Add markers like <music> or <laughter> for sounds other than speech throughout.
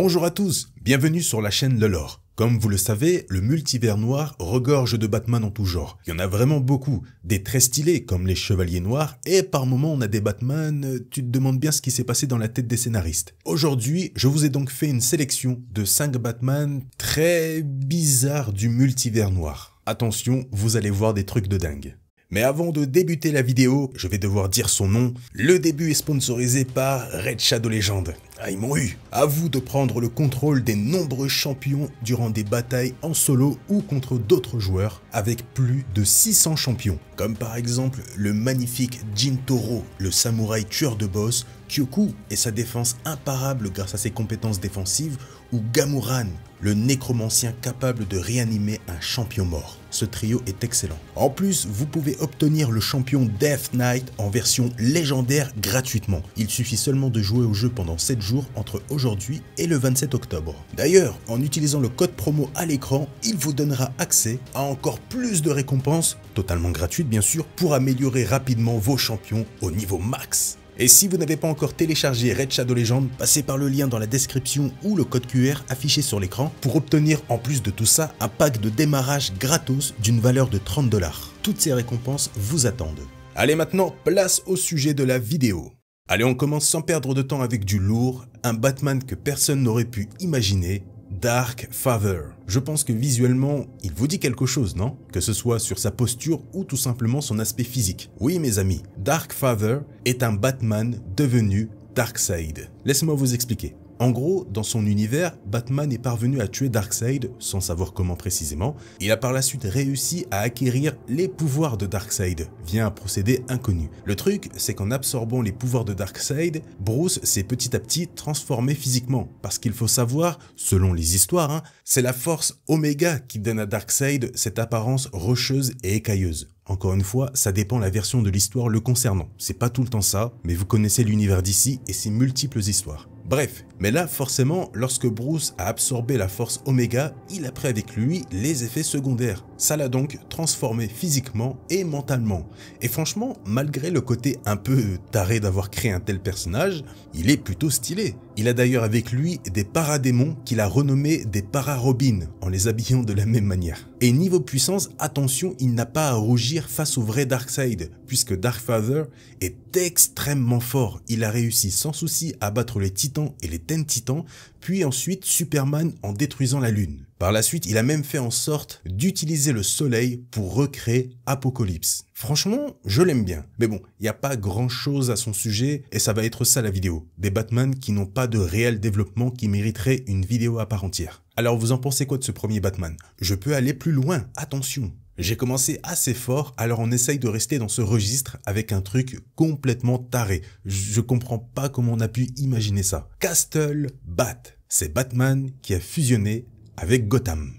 Bonjour à tous, bienvenue sur la chaîne Le Lore. Comme vous le savez, le multivers noir regorge de Batman en tout genre. Il y en a vraiment beaucoup, des très stylés comme les Chevaliers Noirs, et par moments on a des Batman, euh, tu te demandes bien ce qui s'est passé dans la tête des scénaristes. Aujourd'hui, je vous ai donc fait une sélection de 5 Batman très bizarres du multivers noir. Attention, vous allez voir des trucs de dingue. Mais avant de débuter la vidéo, je vais devoir dire son nom. Le début est sponsorisé par Red Shadow Legend. Ah, ils m'ont eu À vous de prendre le contrôle des nombreux champions durant des batailles en solo ou contre d'autres joueurs, avec plus de 600 champions, comme par exemple le magnifique Jin Toro, le samouraï tueur de boss, Kyoku et sa défense imparable grâce à ses compétences défensives, ou Gamuran, le nécromancien capable de réanimer un champion mort ce trio est excellent. En plus, vous pouvez obtenir le champion Death Knight en version légendaire gratuitement. Il suffit seulement de jouer au jeu pendant 7 jours entre aujourd'hui et le 27 octobre. D'ailleurs, en utilisant le code promo à l'écran, il vous donnera accès à encore plus de récompenses, totalement gratuites bien sûr, pour améliorer rapidement vos champions au niveau max. Et si vous n'avez pas encore téléchargé Red Shadow Legend, passez par le lien dans la description ou le code QR affiché sur l'écran pour obtenir en plus de tout ça un pack de démarrage gratos d'une valeur de 30 dollars. Toutes ces récompenses vous attendent. Allez maintenant, place au sujet de la vidéo. Allez, on commence sans perdre de temps avec du lourd, un Batman que personne n'aurait pu imaginer, Dark Father. Je pense que visuellement, il vous dit quelque chose, non Que ce soit sur sa posture ou tout simplement son aspect physique. Oui mes amis, Dark Father est un Batman devenu Darkseid. laisse moi vous expliquer. En gros, dans son univers, Batman est parvenu à tuer Darkseid, sans savoir comment précisément. Il a par la suite réussi à acquérir les pouvoirs de Darkseid, via un procédé inconnu. Le truc, c'est qu'en absorbant les pouvoirs de Darkseid, Bruce s'est petit à petit transformé physiquement. Parce qu'il faut savoir, selon les histoires, hein, c'est la force Oméga qui donne à Darkseid cette apparence rocheuse et écailleuse. Encore une fois, ça dépend la version de l'histoire le concernant. C'est pas tout le temps ça, mais vous connaissez l'univers d'ici et ses multiples histoires. Bref, mais là forcément, lorsque Bruce a absorbé la force Oméga, il a pris avec lui les effets secondaires. Ça l'a donc transformé physiquement et mentalement. Et franchement, malgré le côté un peu taré d'avoir créé un tel personnage, il est plutôt stylé. Il a d'ailleurs avec lui des paradémons qu'il a renommés des pararobines en les habillant de la même manière. Et niveau puissance, attention, il n'a pas à rougir face au vrai Darkseid, puisque Darkfather est extrêmement fort. Il a réussi sans souci à battre les Titans et les Ten Titans, puis ensuite Superman en détruisant la Lune. Par la suite, il a même fait en sorte d'utiliser le soleil pour recréer Apocalypse. Franchement, je l'aime bien. Mais bon, il n'y a pas grand chose à son sujet et ça va être ça la vidéo. Des Batman qui n'ont pas de réel développement qui mériterait une vidéo à part entière. Alors vous en pensez quoi de ce premier Batman Je peux aller plus loin, attention j'ai commencé assez fort, alors on essaye de rester dans ce registre avec un truc complètement taré. Je comprends pas comment on a pu imaginer ça. Castle Bat. C'est Batman qui a fusionné avec Gotham.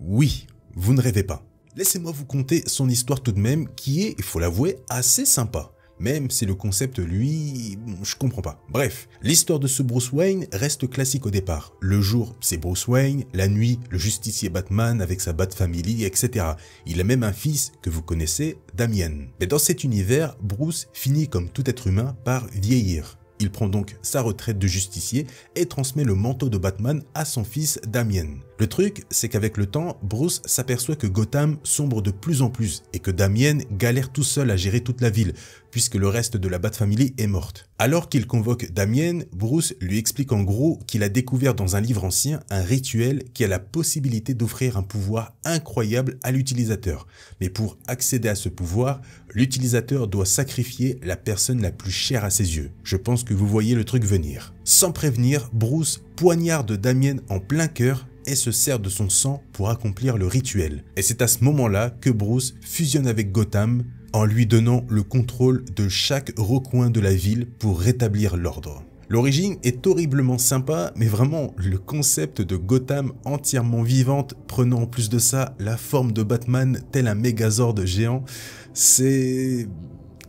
Oui, vous ne rêvez pas. Laissez-moi vous conter son histoire tout de même, qui est, il faut l'avouer, assez sympa. Même si le concept, lui, je comprends pas. Bref, l'histoire de ce Bruce Wayne reste classique au départ. Le jour, c'est Bruce Wayne, la nuit, le justicier Batman avec sa Bat Family, etc. Il a même un fils que vous connaissez, Damien. Mais dans cet univers, Bruce finit comme tout être humain par vieillir. Il prend donc sa retraite de justicier et transmet le manteau de Batman à son fils Damien. Le truc, c'est qu'avec le temps, Bruce s'aperçoit que Gotham sombre de plus en plus et que Damien galère tout seul à gérer toute la ville, puisque le reste de la Bat-Family est morte. Alors qu'il convoque Damien, Bruce lui explique en gros qu'il a découvert dans un livre ancien un rituel qui a la possibilité d'offrir un pouvoir incroyable à l'utilisateur. Mais pour accéder à ce pouvoir, l'utilisateur doit sacrifier la personne la plus chère à ses yeux. Je pense que vous voyez le truc venir. Sans prévenir, Bruce poignarde Damien en plein cœur et se sert de son sang pour accomplir le rituel. Et c'est à ce moment-là que Bruce fusionne avec Gotham en lui donnant le contrôle de chaque recoin de la ville pour rétablir l'ordre. L'origine est horriblement sympa, mais vraiment le concept de Gotham entièrement vivante, prenant en plus de ça la forme de Batman tel un de géant, c'est...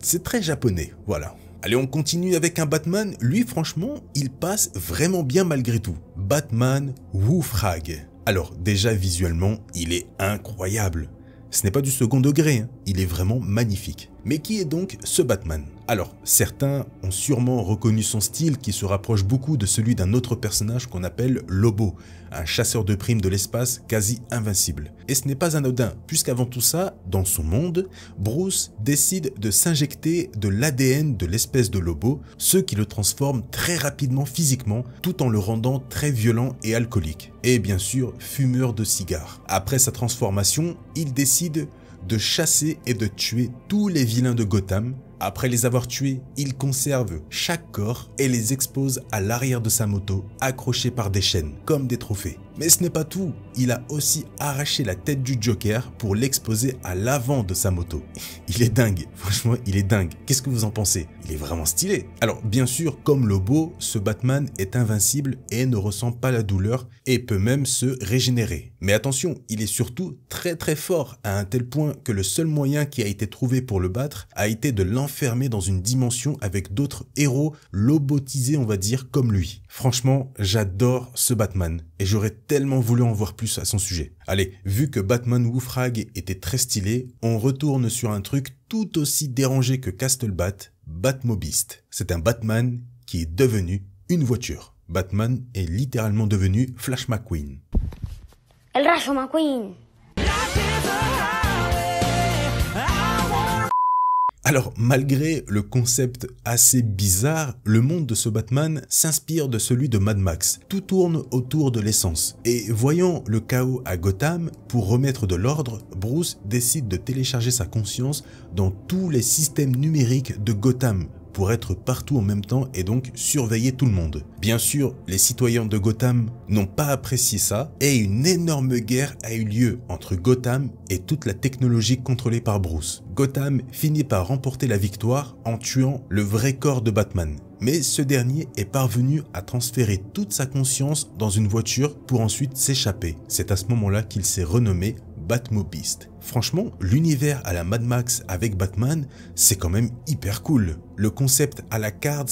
c'est très japonais, voilà. Allez, on continue avec un Batman. Lui, franchement, il passe vraiment bien malgré tout. Batman Woofrag. Alors, déjà visuellement, il est incroyable. Ce n'est pas du second degré, hein. il est vraiment magnifique. Mais qui est donc ce Batman Alors, certains ont sûrement reconnu son style qui se rapproche beaucoup de celui d'un autre personnage qu'on appelle Lobo, un chasseur de primes de l'espace quasi invincible. Et ce n'est pas anodin, puisqu'avant tout ça, dans son monde, Bruce décide de s'injecter de l'ADN de l'espèce de Lobo, ce qui le transforme très rapidement physiquement, tout en le rendant très violent et alcoolique. Et bien sûr, fumeur de cigares. Après sa transformation, il décide de chasser et de tuer tous les vilains de Gotham après les avoir tués, il conserve chaque corps et les expose à l'arrière de sa moto, accrochés par des chaînes, comme des trophées. Mais ce n'est pas tout, il a aussi arraché la tête du Joker pour l'exposer à l'avant de sa moto. <laughs> Il est dingue, franchement il est dingue. Qu'est-ce que vous en pensez Il est vraiment stylé. Alors bien sûr, comme Lobo, ce Batman est invincible et ne ressent pas la douleur et peut même se régénérer. Mais attention, il est surtout très très fort à un tel point que le seul moyen qui a été trouvé pour le battre a été de lancer enfermé dans une dimension avec d'autres héros lobotisés, on va dire, comme lui. Franchement, j'adore ce Batman et j'aurais tellement voulu en voir plus à son sujet. Allez, vu que Batman Woofrag était très stylé, on retourne sur un truc tout aussi dérangé que Bat Batmobist. C'est un Batman qui est devenu une voiture. Batman est littéralement devenu Flash McQueen. El McQueen Alors, malgré le concept assez bizarre, le monde de ce Batman s'inspire de celui de Mad Max. Tout tourne autour de l'essence. Et voyant le chaos à Gotham, pour remettre de l'ordre, Bruce décide de télécharger sa conscience dans tous les systèmes numériques de Gotham pour être partout en même temps et donc surveiller tout le monde. Bien sûr, les citoyens de Gotham n'ont pas apprécié ça et une énorme guerre a eu lieu entre Gotham et toute la technologie contrôlée par Bruce. Gotham finit par remporter la victoire en tuant le vrai corps de Batman. Mais ce dernier est parvenu à transférer toute sa conscience dans une voiture pour ensuite s'échapper. C'est à ce moment-là qu'il s'est renommé Beast. Franchement, l'univers à la Mad Max avec Batman, c'est quand même hyper cool. Le concept à la Cards,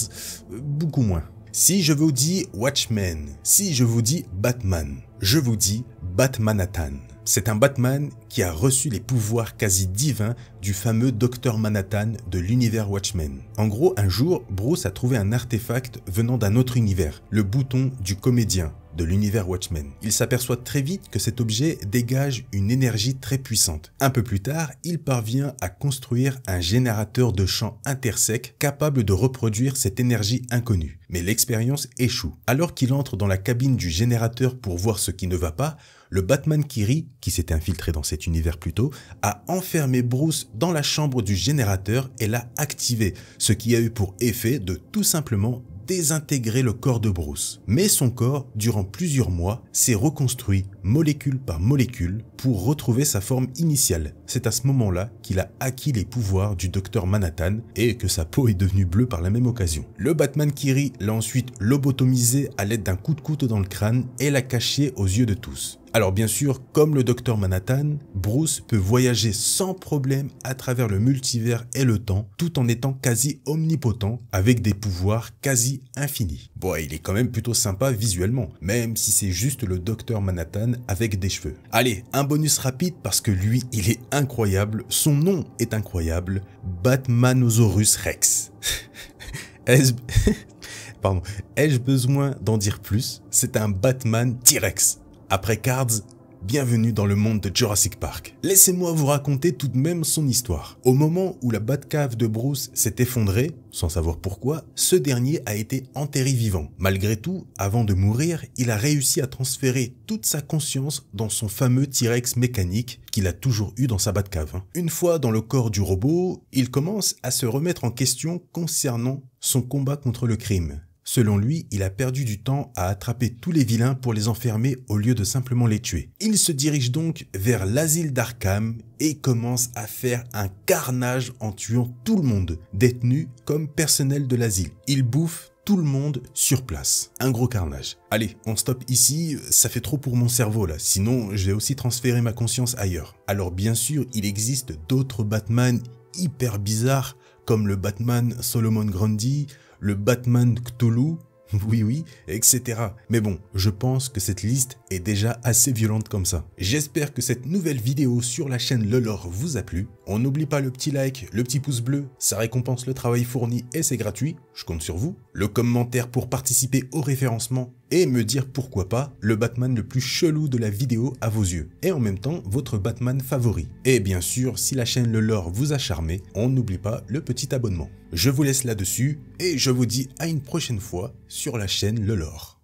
euh, beaucoup moins. Si je vous dis Watchmen, si je vous dis Batman, je vous dis Batmanhattan. C'est un Batman qui a reçu les pouvoirs quasi divins du fameux Docteur Manhattan de l'univers Watchmen. En gros, un jour, Bruce a trouvé un artefact venant d'un autre univers, le bouton du comédien, de l'univers Watchmen. Il s'aperçoit très vite que cet objet dégage une énergie très puissante. Un peu plus tard, il parvient à construire un générateur de champs intersecs capable de reproduire cette énergie inconnue. Mais l'expérience échoue. Alors qu'il entre dans la cabine du générateur pour voir ce qui ne va pas, le Batman Kiri, qui s'est infiltré dans cet univers plus tôt, a enfermé Bruce dans la chambre du générateur et l'a activé, ce qui a eu pour effet de tout simplement désintégrer le corps de Bruce. Mais son corps, durant plusieurs mois, s'est reconstruit molécule par molécule pour retrouver sa forme initiale. C'est à ce moment-là qu'il a acquis les pouvoirs du docteur Manhattan et que sa peau est devenue bleue par la même occasion. Le Batman Kiri l'a ensuite lobotomisé à l'aide d'un coup de couteau dans le crâne et l'a caché aux yeux de tous. Alors bien sûr, comme le docteur Manhattan, Bruce peut voyager sans problème à travers le multivers et le temps, tout en étant quasi omnipotent, avec des pouvoirs quasi infinis. Bon, il est quand même plutôt sympa visuellement, même si c'est juste le docteur Manhattan avec des cheveux. Allez, un bonus rapide parce que lui, il est incroyable, son nom est incroyable, Batmanosaurus Rex. <laughs> Est-ce... <laughs> Pardon, ai-je besoin d'en dire plus C'est un Batman T-Rex. Après Cards, bienvenue dans le monde de Jurassic Park. Laissez-moi vous raconter tout de même son histoire. Au moment où la Batcave de Bruce s'est effondrée, sans savoir pourquoi, ce dernier a été enterré vivant. Malgré tout, avant de mourir, il a réussi à transférer toute sa conscience dans son fameux T-Rex mécanique qu'il a toujours eu dans sa cave. Hein. Une fois dans le corps du robot, il commence à se remettre en question concernant son combat contre le crime. Selon lui, il a perdu du temps à attraper tous les vilains pour les enfermer au lieu de simplement les tuer. Il se dirige donc vers l'asile d'Arkham et commence à faire un carnage en tuant tout le monde, détenu comme personnel de l'asile. Il bouffe tout le monde sur place. Un gros carnage. Allez, on stoppe ici, ça fait trop pour mon cerveau là, sinon je vais aussi transférer ma conscience ailleurs. Alors bien sûr, il existe d'autres Batman hyper bizarres, comme le Batman Solomon Grundy, le Batman Cthulhu, <laughs> oui oui, etc. Mais bon, je pense que cette liste est déjà assez violente comme ça. J'espère que cette nouvelle vidéo sur la chaîne Lolor vous a plu. On n'oublie pas le petit like, le petit pouce bleu, ça récompense le travail fourni et c'est gratuit, je compte sur vous. Le commentaire pour participer au référencement et me dire pourquoi pas le Batman le plus chelou de la vidéo à vos yeux et en même temps votre Batman favori. Et bien sûr, si la chaîne Le Lore vous a charmé, on n'oublie pas le petit abonnement. Je vous laisse là-dessus et je vous dis à une prochaine fois sur la chaîne Le Lore.